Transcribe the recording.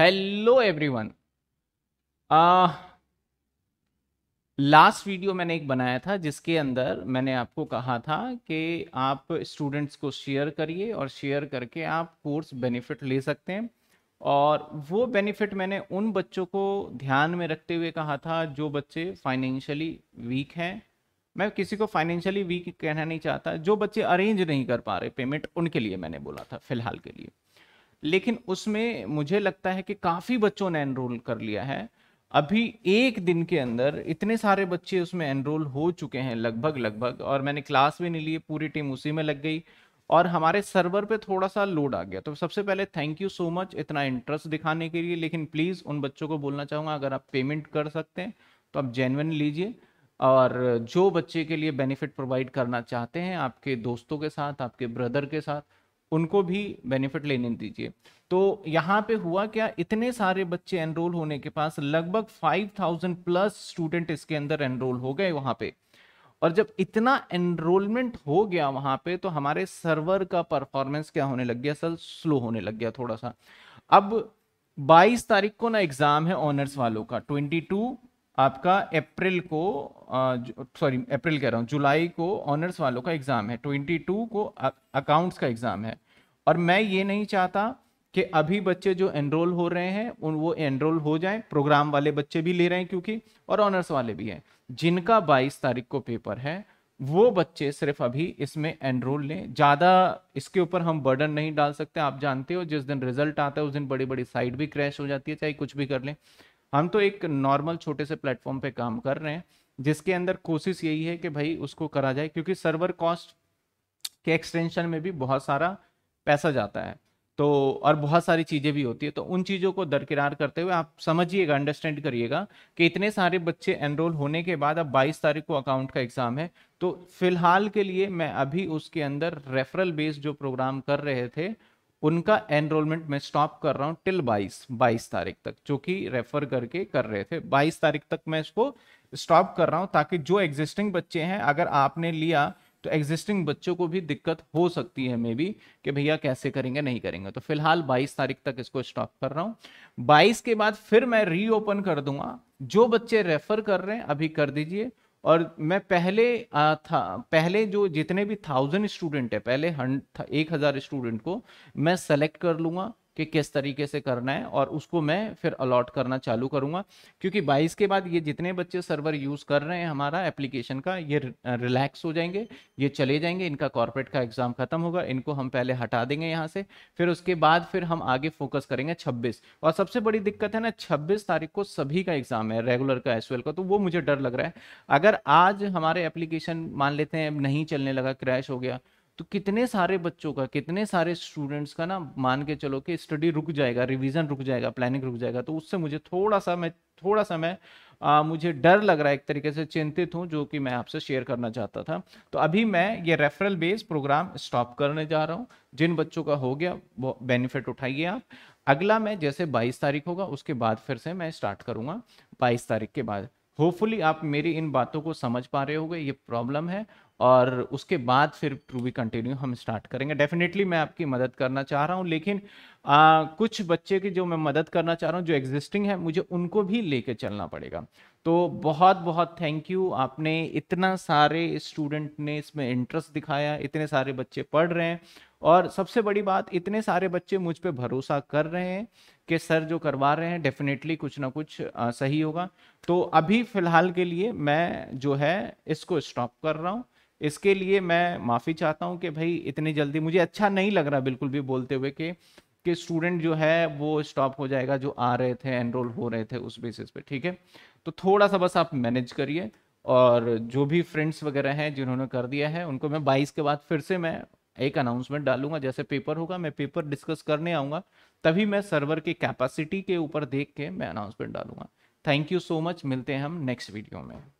hello everyone last video मैंने एक बनाया था जिसके अंदर मैंने आपको कहा था कि आप स्टूडेंट्स को शेयर करिए और शेयर करके आप कोर्स बेनिफिट ले सकते हैं और वो बेनिफिट मैंने उन बच्चों को ध्यान में रखते हुए कहा था जो बच्चे फाइनेंशियली वीक हैं मैं किसी को फाइनेंशियली वीक कहना नहीं चाहता जो बच्चे अरेंज नहीं कर पा रहे पेमेंट उनके लिए मैंने बोला था फिलहाल के लिए लेकिन उसमें मुझे लगता है कि काफ़ी बच्चों ने एनरोल कर लिया है अभी एक दिन के अंदर इतने सारे बच्चे उसमें एनरोल हो चुके हैं लगभग लगभग और मैंने क्लास भी नहीं ली पूरी टीम उसी में लग गई और हमारे सर्वर पे थोड़ा सा लोड आ गया तो सबसे पहले थैंक यू सो मच इतना इंटरेस्ट दिखाने के लिए लेकिन प्लीज़ उन बच्चों को बोलना चाहूँगा अगर आप पेमेंट कर सकते हैं तो आप जेनवन लीजिए और जो बच्चे के लिए बेनिफिट प्रोवाइड करना चाहते हैं आपके दोस्तों के साथ आपके ब्रदर के साथ उनको भी बेनिफिट लेने दीजिए तो यहाँ पे हुआ क्या इतने सारे बच्चे एनरोल होने के पास लगभग 5000 प्लस स्टूडेंट इसके अंदर एनरोल हो गए वहाँ पे और जब इतना एनरोलमेंट हो गया वहाँ पे तो हमारे सर्वर का परफॉर्मेंस क्या होने लग गया सर स्लो होने लग गया थोड़ा सा अब 22 तारीख को ना एग्ज़ाम है ऑनर्स वालों का 22 आपका अप्रैल को सॉरी अप्रैल कह रहा हूँ जुलाई को ऑनर्स वालों का एग्ज़ाम है ट्वेंटी टू को अकाउंट्स का एग्ज़ाम है और मैं ये नहीं चाहता कि अभी बच्चे जो एनरोल हो रहे हैं उन वो एनरोल हो जाएं प्रोग्राम वाले बच्चे भी ले रहे हैं क्योंकि और ऑनर्स वाले भी हैं जिनका 22 तारीख को पेपर है वो बच्चे सिर्फ अभी इसमें एनरोल लें ज़्यादा इसके ऊपर हम बर्डन नहीं डाल सकते आप जानते हो जिस दिन रिजल्ट आता है उस दिन बड़ी बड़ी साइट भी क्रैश हो जाती है चाहे कुछ भी कर लें हम तो एक नॉर्मल छोटे से प्लेटफॉर्म पे काम कर रहे हैं जिसके अंदर कोशिश यही है कि भाई उसको करा जाए क्योंकि सर्वर कॉस्ट के एक्सटेंशन में भी बहुत सारा पैसा जाता है तो और बहुत सारी चीज़ें भी होती है तो उन चीज़ों को दरकिनार करते हुए आप समझिएगा अंडरस्टैंड करिएगा कि इतने सारे बच्चे एनरोल होने के बाद अब 22 तारीख को अकाउंट का एग्ज़ाम है तो फिलहाल के लिए मैं अभी उसके अंदर रेफरल बेस्ड जो प्रोग्राम कर रहे थे उनका एनरोलमेंट मैं स्टॉप कर रहा हूँ टिल 22 22 तारीख तक जो कि रेफर करके कर रहे थे 22 तारीख तक मैं इसको स्टॉप कर रहा हूँ ताकि जो एग्जिस्टिंग बच्चे हैं अगर आपने लिया तो एग्जिस्टिंग बच्चों को भी दिक्कत हो सकती है मे बी कि भैया कैसे करेंगे नहीं करेंगे तो फिलहाल 22 तारीख तक इसको स्टॉप कर रहा हूँ 22 के बाद फिर मैं रीओपन कर दूंगा जो बच्चे रेफर कर रहे हैं अभी कर दीजिए और मैं पहले आ, था पहले जो जितने भी थाउजेंड स्टूडेंट है पहले हंड एक हज़ार स्टूडेंट को मैं सेलेक्ट कर लूँगा कि किस तरीके से करना है और उसको मैं फिर अलॉट करना चालू करूंगा क्योंकि बाईस के बाद ये जितने बच्चे सर्वर यूज़ कर रहे हैं हमारा एप्लीकेशन का ये रिलैक्स हो जाएंगे ये चले जाएंगे इनका कॉर्पोरेट का एग्ज़ाम ख़त्म होगा इनको हम पहले हटा देंगे यहाँ से फिर उसके बाद फिर हम आगे फोकस करेंगे छब्बीस और सबसे बड़ी दिक्कत है ना छब्बीस तारीख को सभी का एग्ज़ाम है रेगुलर का एस का तो वो मुझे डर लग रहा है अगर आज हमारे एप्लीकेशन मान लेते हैं नहीं चलने लगा क्रैश हो गया तो कितने सारे बच्चों का कितने सारे स्टूडेंट्स का ना मान के चलो कि स्टडी रुक जाएगा रिवीजन रुक जाएगा प्लानिंग रुक जाएगा तो उससे मुझे थोड़ा सा मैं थोड़ा सा मैं आ, मुझे डर लग रहा है एक तरीके से चिंतित हूँ जो कि मैं आपसे शेयर करना चाहता था तो अभी मैं ये रेफरल बेस्ड प्रोग्राम स्टॉप करने जा रहा हूँ जिन बच्चों का हो गया वो बेनिफिट उठाइए आप अगला मैं जैसे 22 तारीख होगा उसके बाद फिर से मैं स्टार्ट करूँगा 22 तारीख के बाद होपफुली आप मेरी इन बातों को समझ पा रहे होंगे ये प्रॉब्लम है और उसके बाद फिर टू बी कंटिन्यू हम स्टार्ट करेंगे डेफिनेटली मैं आपकी मदद करना चाह रहा हूँ लेकिन आ, कुछ बच्चे की जो मैं मदद करना चाह रहा हूँ जो एग्जिस्टिंग है मुझे उनको भी लेके चलना पड़ेगा तो बहुत बहुत थैंक यू आपने इतना सारे स्टूडेंट ने इसमें इंटरेस्ट दिखाया इतने सारे बच्चे पढ़ रहे हैं और सबसे बड़ी बात इतने सारे बच्चे मुझ पर भरोसा कर रहे हैं कि सर जो करवा रहे हैं डेफिनेटली कुछ ना कुछ आ, सही होगा तो अभी फ़िलहाल के लिए मैं जो है इसको स्टॉप कर रहा हूँ इसके लिए मैं माफ़ी चाहता हूँ कि भाई इतनी जल्दी मुझे अच्छा नहीं लग रहा बिल्कुल भी बोलते हुए कि कि स्टूडेंट जो है वो स्टॉप हो जाएगा जो आ रहे थे एनरोल हो रहे थे उस बेसिस पे ठीक है तो थोड़ा सा बस आप मैनेज करिए और जो भी फ्रेंड्स वगैरह हैं जिन्होंने कर दिया है उनको मैं बाईस के बाद फिर से मैं एक अनाउंसमेंट डालूंगा जैसे पेपर होगा मैं पेपर डिस्कस करने आऊँगा तभी मैं सर्वर की कैपेसिटी के ऊपर देख के मैं अनाउंसमेंट डालूंगा थैंक यू सो मच मिलते हैं हम नेक्स्ट वीडियो में